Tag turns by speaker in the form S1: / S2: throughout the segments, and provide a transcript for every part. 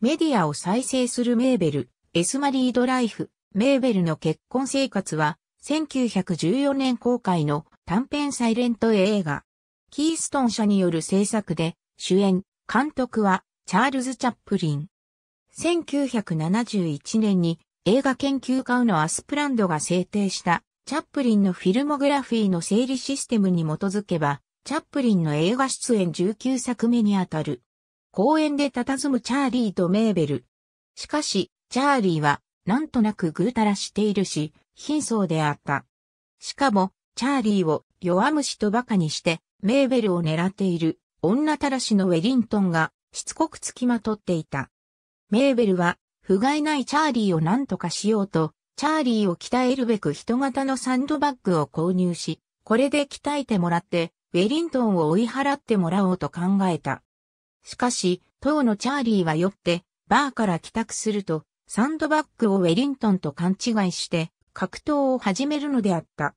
S1: メディアを再生するメーベル、エスマリードライフ、メーベルの結婚生活は、1914年公開の短編サイレント映画。キーストン社による制作で、主演、監督は、チャールズ・チャップリン。1971年に映画研究家のアスプランドが制定したチャップリンのフィルモグラフィーの整理システムに基づけば、チャップリンの映画出演19作目にあたる公園で佇むチャーリーとメーベル。しかし、チャーリーは、なんとなくぐうたらしているし、貧相であった。しかも、チャーリーを弱虫と馬鹿にして、メーベルを狙っている女たらしのウェリントンがしつこくつきまとっていた。メーベルは、不甲斐ないチャーリーを何とかしようと、チャーリーを鍛えるべく人型のサンドバッグを購入し、これで鍛えてもらって、ウェリントンを追い払ってもらおうと考えた。しかし、当のチャーリーは酔って、バーから帰宅すると、サンドバッグをウェリントンと勘違いして、格闘を始めるのであった。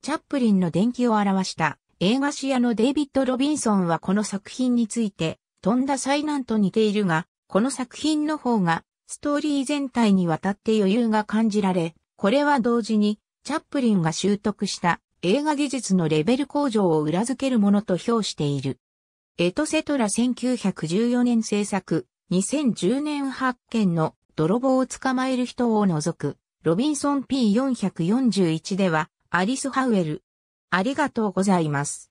S1: チャップリンの伝記を表した映画史屋のデイビッド・ロビンソンはこの作品について、飛んだ災難と似ているが、この作品の方が、ストーリー全体にわたって余裕が感じられ、これは同時に、チャップリンが習得した映画技術のレベル向上を裏付けるものと評している。エトセトラ1914年制作、2010年発見の泥棒を捕まえる人を除く、ロビンソン P441 では、アリス・ハウエル。ありがとうございます。